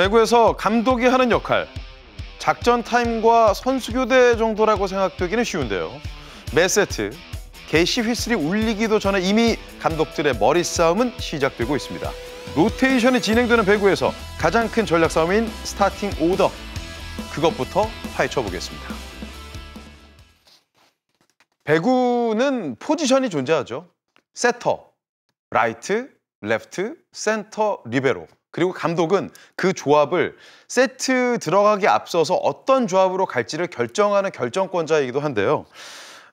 배구에서 감독이 하는 역할, 작전 타임과 선수 교대 정도라고 생각되기는 쉬운데요. 매 세트, 개시 휘슬이 울리기도 전에 이미 감독들의 머리 싸움은 시작되고 있습니다. 로테이션이 진행되는 배구에서 가장 큰 전략 싸움인 스타팅 오더. 그것부터 파헤쳐 보겠습니다. 배구는 포지션이 존재하죠. 세터, 라이트, 레프트, 센터, 리베로. 그리고 감독은 그 조합을 세트 들어가기 앞서서 어떤 조합으로 갈지를 결정하는 결정권자이기도 한데요.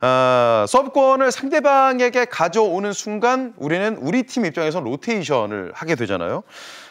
어, 서브권을 상대방에게 가져오는 순간 우리는 우리 팀 입장에서 로테이션을 하게 되잖아요.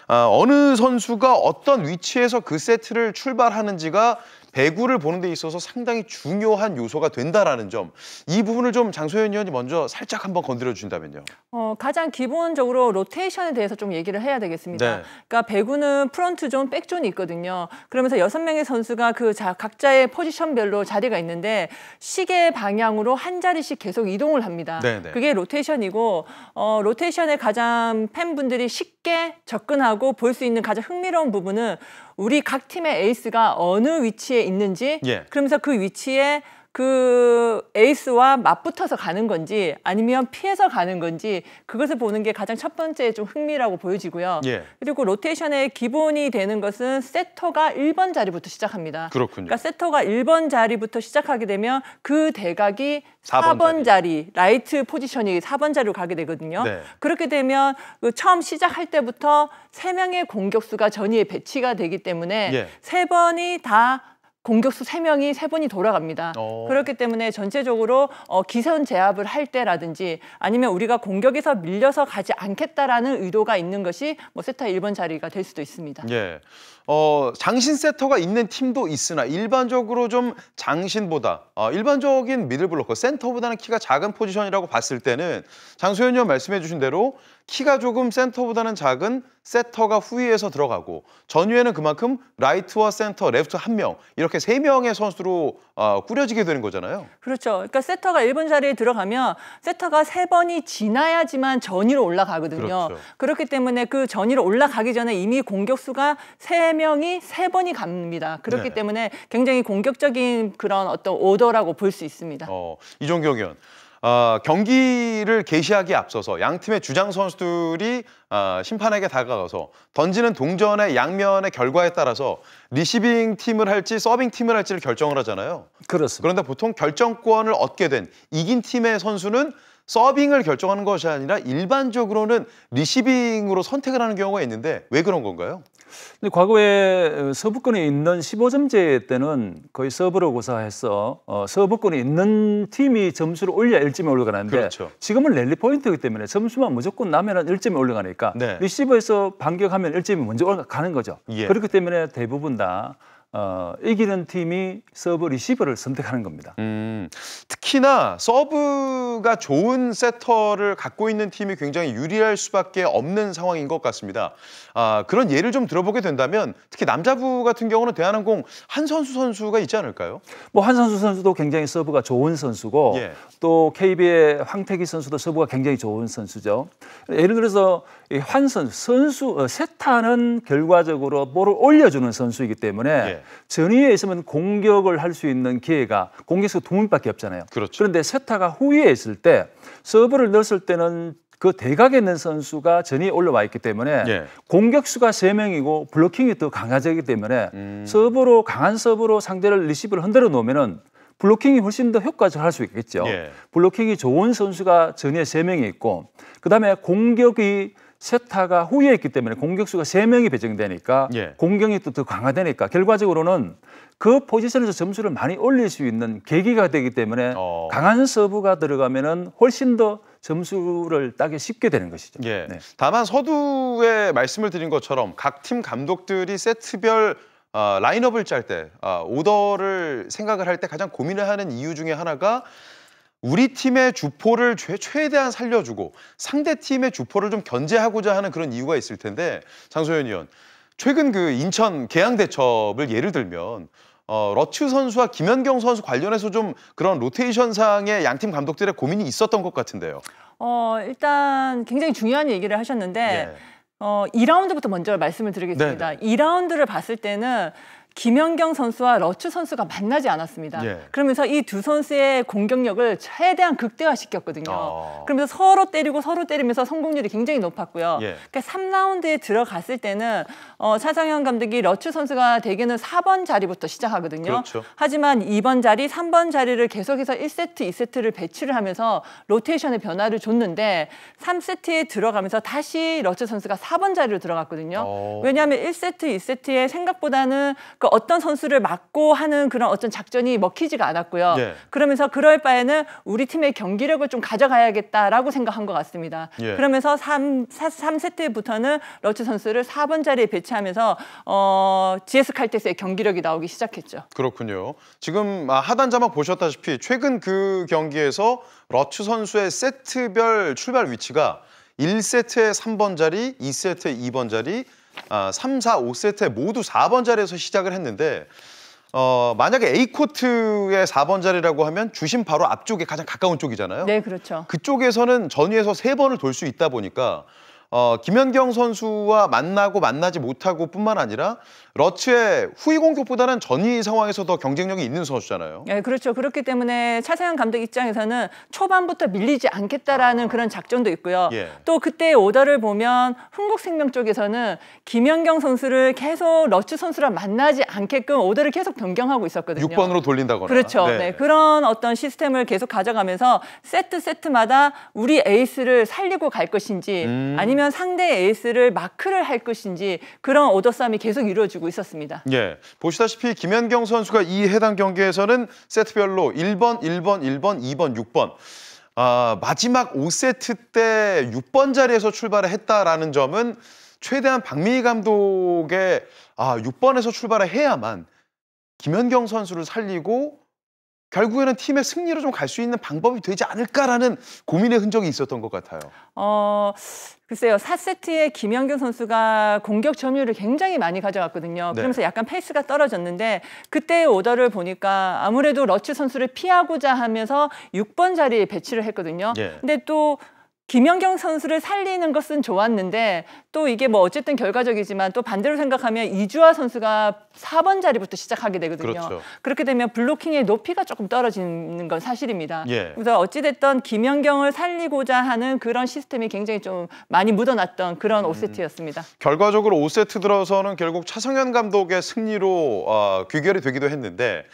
어, 어느 선수가 어떤 위치에서 그 세트를 출발하는지가 배구를 보는 데 있어서 상당히 중요한 요소가 된다라는 점이 부분을 좀 장소연 의원이 먼저 살짝 한번 건드려 주신다면요. 어, 가장 기본적으로 로테이션에 대해서 좀 얘기를 해야 되겠습니다. 네. 그러니까 배구는 프런트 존, 백 존이 있거든요. 그러면서 여섯 명의 선수가 그 자, 각자의 포지션별로 자리가 있는데 시계 방향으로 한 자리씩 계속 이동을 합니다. 네네. 네. 그게 로테이션이고 어, 로테이션에 가장 팬분들이 쉽게 접근하고 볼 수 있는 가장 흥미로운 부분은 우리 각 팀의 에이스가 어느 위치에 있는지 예. 그러면서 그 위치에 그 에이스와 맞붙어서 가는 건지 아니면 피해서 가는 건지 그것을 보는 게 가장 첫 번째 좀 흥미라고 보여지고요. 예. 그리고 로테이션의 기본이 되는 것은 세터가 1번 자리부터 시작합니다. 그렇군요. 그러니까 세터가 1번 자리부터 시작하게 되면 그 대각이 4번, 4번 자리. 라이트 포지션이 4번 자리로 가게 되거든요. 네. 그렇게 되면 그 처음 시작할 때부터 3명의 공격수가 전위에 배치가 되기 때문에 3번이다 예. 공격수 세명이세분이 돌아갑니다. 오. 어. 그렇기 때문에 전체적으로 어, 기선 제압을 할 때라든지 아니면 우리가 공격에서 밀려서 가지 않겠다라는 의도가 있는 것이 뭐 세타 1번 자리가 될 수도 있습니다. 예. 어, 장신 세터가 있는 팀도 있으나 일반적으로 좀 장신보다 어, 일반적인 미들블로커 센터보다는 키가 작은 포지션이라고 봤을 때는 장소연 이원 말씀해주신 대로 키가 조금 센터보다는 작은 세터가 후위에서 들어가고 전위에는 그만큼 라이트와 센터, 레프트 한 명 이렇게 세 명의 선수로 어, 꾸려지게 되는 거잖아요. 그렇죠. 그러니까 세터가 1분 자리에 들어가면 세터가 세 번이 지나야지만 전위로 올라가거든요. 그렇죠. 그렇기 때문에 그 전위로 올라가기 전에 이미 공격수가 세 3명이3번이 갑니다. 그렇기 네. 때문에 굉장히 공격적인 그런 어떤 오더라고 볼 수 있습니다. 어, 이종경 의원. 어, 경기를 개시하기에 앞서서 양 팀의 주장 선수들이 어, 심판에게 다가가서 던지는 동전의 양면의 결과에 따라서 리시빙 팀을 할지 서빙 팀을 할지를 결정을 하잖아요. 그렇습니다. 그런데 보통 결정권을 얻게 된 이긴 팀의 선수는 서빙을 결정하는 것이 아니라 일반적으로는 리시빙으로 선택을 하는 경우가 있는데 왜 그런 건가요? 근데 과거에 어, 서부권에 있는 15점제 때는 거의 서브로 고사해서 어, 서부권에 있는 팀이 점수를 올려야 1점에 올라가는데 그렇죠. 지금은 랠리 포인트이기 때문에 점수만 무조건 나면 1점에 올라가니까 네. 리시버에서 반격하면 1점이 먼저 올라가는 거죠. 예. 그렇기 때문에 대부분 다 어, 이기는 팀이 서브 리시버를 선택하는 겁니다. 음, 특히나 서브가 좋은 세터를 갖고 있는 팀이 굉장히 유리할 수밖에 없는 상황인 것 같습니다. 아, 그런 예를 좀 들어보게 된다면 특히 남자부 같은 경우는 대한항공 한선수 선수가 있지 않을까요? 뭐 한선수 선수도 굉장히 서브가 좋은 선수고 예. 또 KB의 황태기 선수도 서브가 굉장히 좋은 선수죠. 예를 들어서 이환선 선수 어, 세타는 결과적으로 볼을 올려주는 선수이기 때문에 예. 예. 전위에 있으면 공격을 할 수 있는 기회가 공격수 두 명밖에 없잖아요. 그렇죠. 그런데 세타가 후위에 있을 때 서브를 넣었을 때는 그 대각에 있는 선수가 전위에 올라와 있기 때문에 예. 공격수가 세명이고 블로킹이 더 강하기 때문에 음. 서브로 강한 서브로 상대를 리시브를 흔들어 놓으면은 블로킹이 훨씬 더 효과적으로 할 수 있겠죠. 예. 블로킹이 좋은 선수가 전에 위 세명이 있고 그다음에 공격이 세타가 후위했기 때문에 공격수가 세명이 배정되니까 예. 공격이또더 강화되니까 결과적으로는 그 포지션에서 점수를 많이 올릴 수 있는 계기가 되기 때문에 어. 강한 서브가 들어가면은 훨씬 더 점수를 따기 쉽게 되는 것이죠. 예. 네. 다만 서두에 말씀을 드린 것처럼 각 팀 감독들이 세트별 어, 라인업을 짤때 어, 오더를 생각을 할 때 가장 고민을 하는 이유 중에 하나가 우리 팀의 주포를 최, 최대한 살려주고 상대 팀의 주포를 좀 견제하고자 하는 그런 이유가 있을 텐데 장소연 의원 최근 그 인천 개항 대첩을 예를 들면 어, 러츠 선수와 김현경 선수 관련해서 좀 그런 로테이션상의 양 팀 감독들의 고민이 있었던 것 같은데요. 어, 일단 굉장히 중요한 얘기를 하셨는데 네. 어, 2라운드부터 먼저 말씀을 드리겠습니다. 네 2라운드를 봤을 때는 김연경 선수와 러츠 선수가 만나지 않았습니다. 예. 그러면서 이 두 선수의 공격력을 최대한 극대화시켰거든요. 아. 그러면서 서로 때리고 서로 때리면서 성공률이 굉장히 높았고요. 예. 그러니까 3라운드에 들어갔을 때는 어, 차상현 감독이 러츠 선수가 대개는 4번 자리부터 시작하거든요. 그렇죠. 하지만 2번 자리, 3번 자리를 계속해서 1세트, 2세트를 배치를 하면서 로테이션의 변화를 줬는데 3세트에 들어가면서 다시 러츠 선수가 4번 자리로 들어갔거든요. 오. 어. 왜냐하면 1세트, 2세트에 생각보다는 그그 어떤 선수를 막고 하는 그런 어떤 작전이 먹히지가 않았고요. 예. 그러면서 그럴 바에는 우리 팀의 경기력을 좀 가져가야겠다라고 생각한 것 같습니다. 예. 그러면서 3, 3세트부터는 러츠 선수를 4번 자리에 배치하면서 어, GS 칼텍스의 경기력이 나오기 시작했죠. 그렇군요. 지금 아, 하단 자막 보셨다시피 최근 그 경기에서 러츠 선수의 세트별 출발 위치가 1세트에 3번 자리, 2세트에 2번 자리, 3, 4, 5세트 모두 4번 자리에서 시작을 했는데 어, 만약에 A코트의 4번 자리라고 하면 주심 바로 앞쪽에 가장 가까운 쪽이잖아요. 네, 그렇죠. 그쪽에서는 전위에서 3번을 돌 수 있다 보니까 어, 김연경 선수와 만나고 만나지 못하고 뿐만 아니라 러츠의 후위 공격보다는 전위 상황에서 더 경쟁력이 있는 선수잖아요. 네, 그렇죠. 그렇기 때문에 차세현 감독 입장에서는 초반부터 밀리지 않겠다라는 아. 그런 작전도 있고요. 예. 또 그때 의 오더를 보면 흥국생명 쪽에서는 김연경 선수를 계속 러츠 선수랑 만나지 않게끔 오더를 계속 변경하고 있었거든요. 6번으로 돌린다거나. 그렇죠. 네. 네. 그런 어떤 시스템을 계속 가져가면서 세트 세트마다 우리 에이스를 살리고 갈 것인지 음. 아니면 아니면 상대 에이스를 마크를 할 것인지 그런 오더싸움이 계속 이루어지고 있었습니다. 예, 보시다시피 김현경 선수가 이 해당 경기에서는 세트별로 1번, 1번, 1번, 2번, 6번 아, 마지막 5세트 때 6번 자리에서 출발을 했다라는 점은 최대한 박민희 감독의 아, 6번에서 출발을 해야만 김현경 선수를 살리고 결국에는 팀의 승리로 좀 갈 수 있는 방법이 되지 않을까라는 고민의 흔적이 있었던 것 같아요. 어, 글쎄요. 4세트에 김연경 선수가 공격 점유율을 굉장히 많이 가져갔거든요. 네. 그러면서 약간 페이스가 떨어졌는데 그때의 오더를 보니까 아무래도 러치 선수를 피하고자 하면서 6번 자리에 배치를 했거든요. 예. 근데 또 김연경 선수를 살리는 것은 좋았는데 또 이게 뭐 어쨌든 결과적이지만 또 반대로 생각하면 이주아 선수가 4번 자리부터 시작하게 되거든요. 그렇죠. 그렇게 되면 블로킹의 높이가 조금 떨어지는 건 사실입니다. 예. 그래서 어찌됐던 김연경을 살리고자 하는 그런 시스템이 굉장히 좀 많이 묻어났던 그런 음. 5세트였습니다. 결과적으로 5세트 들어서는 결국 차성현 감독의 승리로 어, 귀결이 되기도 했는데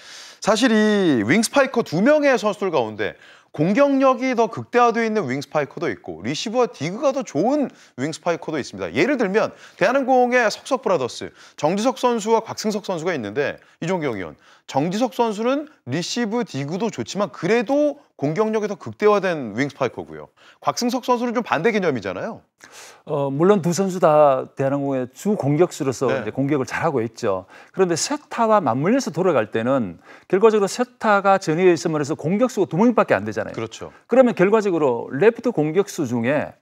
사실 이 윙스파이커 두 명의 선수들 가운데 공격력이 더 극대화되어 있는 윙스파이커도 있고 리시브와 디그가 더 좋은 윙스파이커도 있습니다. 예를 들면 대한항공의 석석 브라더스, 정지석 선수와 곽승석 선수가 있는데 이종경 의원, 정지석 선수는 리시브 디그도 좋지만 그래도 공격력에서 극대화된 윙 스파이커고요. 곽승석 선수는 좀 반대 개념이잖아요. 어, 물론 두 선수 다 대한항공의 주 공격수로서 네. 공격을 잘하고 있죠. 그런데 세타와 맞물려서 돌아갈 때는 결과적으로 세타가 전위에 있으면서 공격수가 두 명밖에 안 되잖아요. 그렇죠. 그러면 결과적으로 레프트 공격수 중에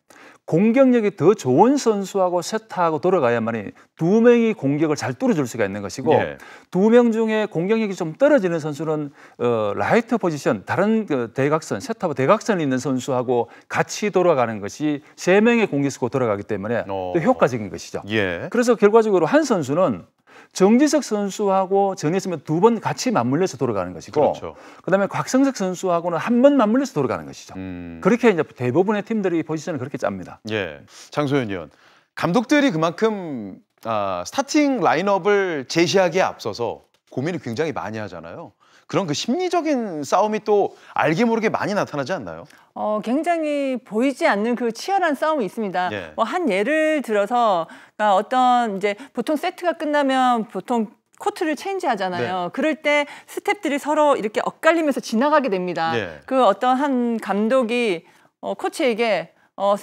공격력이 더 좋은 선수하고 세타하고 돌아가야만이 두 명이 공격을 잘 뚫어줄 수가 있는 것이고 예. 두명 중에 공격력이 좀 떨어지는 선수는 어, 라이트 포지션 다른 그 대각선 세타와 대각선이 있는 선수하고 같이 돌아가는 것이 세 명의 공격수고 돌아가기 때문에 어. 또 효과적인 것이죠. 예. 그래서 결과적으로 한 선수는 정지석 선수하고 전했으면 두 번 같이 맞물려서 돌아가는 것이고 그렇죠. 그다음에 곽성석 선수하고는 한 번 맞물려서 돌아가는 것이죠. 음. 그렇게 이제 대부분의 팀들이 포지션을 그렇게 짭니다. 예, 장소연 위원 감독들이 그만큼 아, 스타팅 라인업을 제시하기에 앞서서 고민을 굉장히 많이 하잖아요. 그런 그 심리적인 싸움이 또 알게 모르게 많이 나타나지 않나요? 어, 굉장히 보이지 않는 그 치열한 싸움이 있습니다. 예. 뭐한 예를 들어서 그러니까 어떤 이제 보통 세트가 끝나면 보통 코트를 체인지하잖아요. 네. 그럴 때 스탭들이 서로 이렇게 엇갈리면서 지나가게 됩니다. 예. 그 어떤 한 감독이 어, 코치에게 어,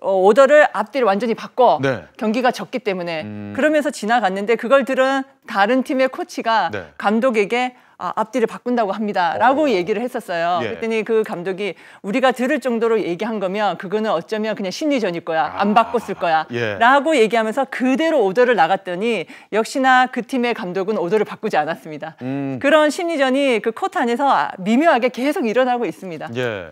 어, 오더를 앞뒤를 완전히 바꿔 네. 경기가 졌기 때문에 음. 그러면서 지나갔는데 그걸 들은 다른 팀의 코치가 네. 감독에게 아, 앞뒤를 바꾼다고 합니다라고 어. 얘기를 했었어요. 예. 그랬더니 그 감독이 우리가 들을 정도로 얘기한 거면 그거는 어쩌면 그냥 심리전일 거야. 아. 안 바꿨을 거야라고 예. 얘기하면서 그대로 오더를 나갔더니 역시나 그 팀의 감독은 오더를 바꾸지 않았습니다. 음. 그런 심리전이 그 코트 안에서 미묘하게 계속 일어나고 있습니다. 예.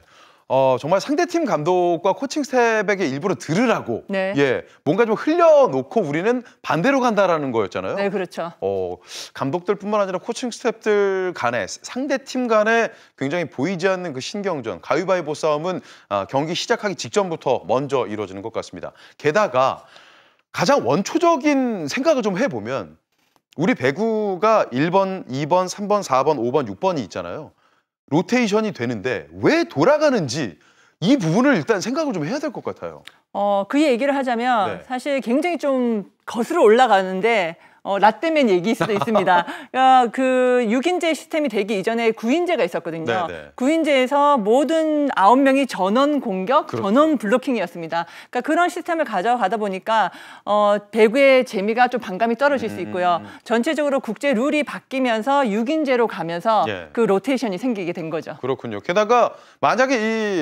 어, 정말 상대팀 감독과 코칭 스텝에게 일부러 들으라고 네. 예 뭔가 좀 흘려놓고 우리는 반대로 간다라는 거였잖아요. 네, 그렇죠. 어, 감독들뿐만 아니라 코칭 스텝들 간에 상대팀 간에 굉장히 보이지 않는 그 신경전 가위바위보 싸움은 어, 경기 시작하기 직전부터 먼저 이루어지는 것 같습니다. 게다가 가장 원초적인 생각을 좀 해보면 우리 배구가 1번, 2번, 3번, 4번, 5번, 6번이 있잖아요. 로테이션이 되는데 왜 돌아가는지 이 부분을 일단 생각을 좀 해야 될 것 같아요. 어, 그 얘기를 하자면 네. 사실 굉장히 좀 거슬러 올라가는데 어, 라떼맨 얘기일 수도 있습니다. 그그 어, 6인제 시스템이 되기 이전에 9인제가 있었거든요. 네네. 9인제에서 모든 9명이 전원 공격, 그렇죠. 전원 블로킹이었습니다. 그러니까 그런 시스템을 가져가다 보니까 어, 배구의 재미가 좀 반감이 떨어질 수 있고요. 음. 전체적으로 국제 룰이 바뀌면서 6인제로 가면서 예. 그 로테이션이 생기게 된 거죠. 그렇군요. 게다가 만약에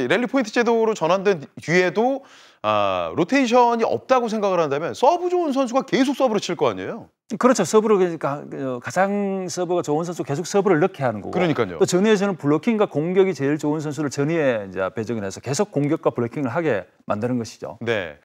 이 랠리 포인트 제도로 전환된 뒤에도 아, 로테이션이 없다고 생각을 한다면 서브 좋은 선수가 계속 서브로칠 거 아니에요? 그렇죠. 서브로 그러니까 그 가장 서브가 좋은 선수 계속 서브를 넣게 하는 거고. 그러니까요. 또 전위에서는 블로킹과 공격이 제일 좋은 선수를 전위에 이제 배정을 해서 계속 공격과 블로킹을 하게 만드는 것이죠. 네.